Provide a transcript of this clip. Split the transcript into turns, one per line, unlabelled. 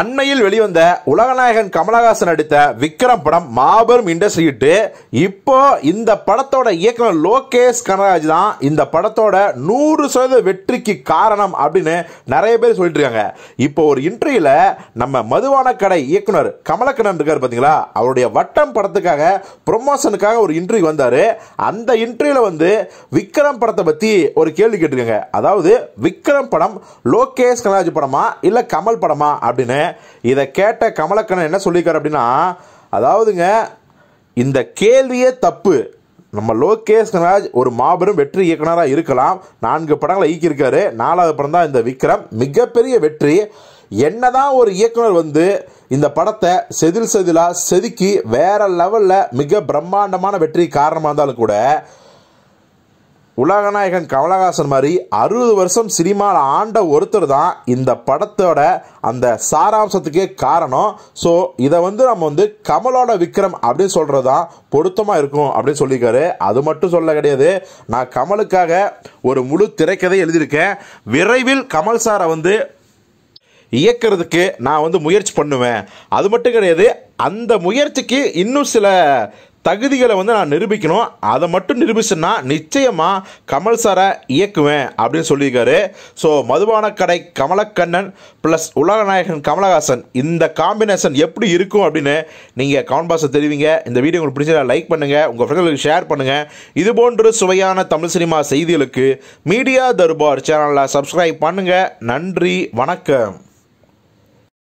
அண்மையில் வெளிவந்த உலகநாயகன் கமலஹாசன் நடித்த விக்ரம் படம் மாபெரும் இண்டஸ்ட்ரி ஹிட்டு இப்போ இந்த படத்தோட இயக்குனர் லோகேஷ் கனராஜ் தான் இந்த படத்தோட நூறு சதவீத வெற்றிக்கு காரணம் அப்படின்னு நிறைய பேர் சொல்லிட்டு இருக்காங்க இப்போ ஒரு இன்டர்வியூல நம்ம மதுவான கடை இயக்குனர் கமலக்கண்ணன் இருக்கார் பார்த்தீங்களா அவருடைய வட்டம் படத்துக்காக ப்ரொமோஷனுக்காக ஒரு இன்டர்வியூ வந்தார் அந்த இன்டர்வியூல வந்து விக்ரம் படத்தை பற்றி ஒரு கேள்வி கேட்டிருக்காங்க அதாவது விக்ரம் படம் லோகேஷ் கனராஜ் படமா இல்லை கமல் படமா அப்படின்னு இதை கேட்ட கமலக்கண்ணன் என்ன சொல்லியிருக்காரு அப்படின்னா அதாவதுங்க இந்த கேள்வியே தப்பு நம்ம லோகேஷ் கனராஜ் ஒரு மாபெரும் வெற்றி இயக்குனராக இருக்கலாம் நான்கு படங்களை ஈக்கியிருக்காரு நாலாவது படம் தான் இந்த விக்ரம் மிகப்பெரிய வெற்றி என்னதான் ஒரு இயக்குனர் வந்து இந்த படத்தை செதில் செதிலாக செதுக்கி வேற லெவலில் மிக பிரம்மாண்டமான வெற்றி காரணமாக இருந்தாலும் கூட உலகநாயகன் கமலஹாசன் மாதிரி அறுபது வருஷம் சினிமாவில் ஆண்ட ஒருத்தர் தான் இந்த படத்தோட அந்த சாராம்சத்துக்கே காரணம் ஸோ இதை வந்து நம்ம வந்து கமலோட விக்ரம் அப்படின்னு சொல்கிறது தான் பொருத்தமாக இருக்கும் அப்படின்னு சொல்லியிருக்காரு அது மட்டும் சொல்ல கிடையாது நான் கமலுக்காக ஒரு முழு திரைக்கதை எழுதியிருக்கேன் விரைவில் கமல் சாரை வந்து இயக்கிறதுக்கு நான் வந்து முயற்சி பண்ணுவேன் அது மட்டும் கிடையாது அந்த முயற்சிக்கு இன்னும் சில தகுதிகளை வந்து நான் நிரூபிக்கணும் அதை மட்டும் நிரூபிச்சேன்னா நிச்சயமாக கமல் சாரை இயக்குவேன் அப்படின்னு சொல்லியிருக்காரு ஸோ மதுபான கடை கமலக்கண்ணன் ப்ளஸ் உலகநாயகன் கமலஹாசன் இந்த காம்பினேஷன் எப்படி இருக்கும் அப்படின்னு நீங்கள் கமெண்ட் பாஸை தெரிவிங்க இந்த வீடியோ உங்களுக்கு பிடிச்சதா லைக் பண்ணுங்கள் உங்கள் ஃப்ரெண்ட்களுக்கு ஷேர் பண்ணுங்கள் இது போன்ற சுவையான தமிழ் சினிமா செய்திகளுக்கு மீடியா தர்பார் சேனலில் சப்ஸ்கிரைப் பண்ணுங்கள் நன்றி வணக்கம்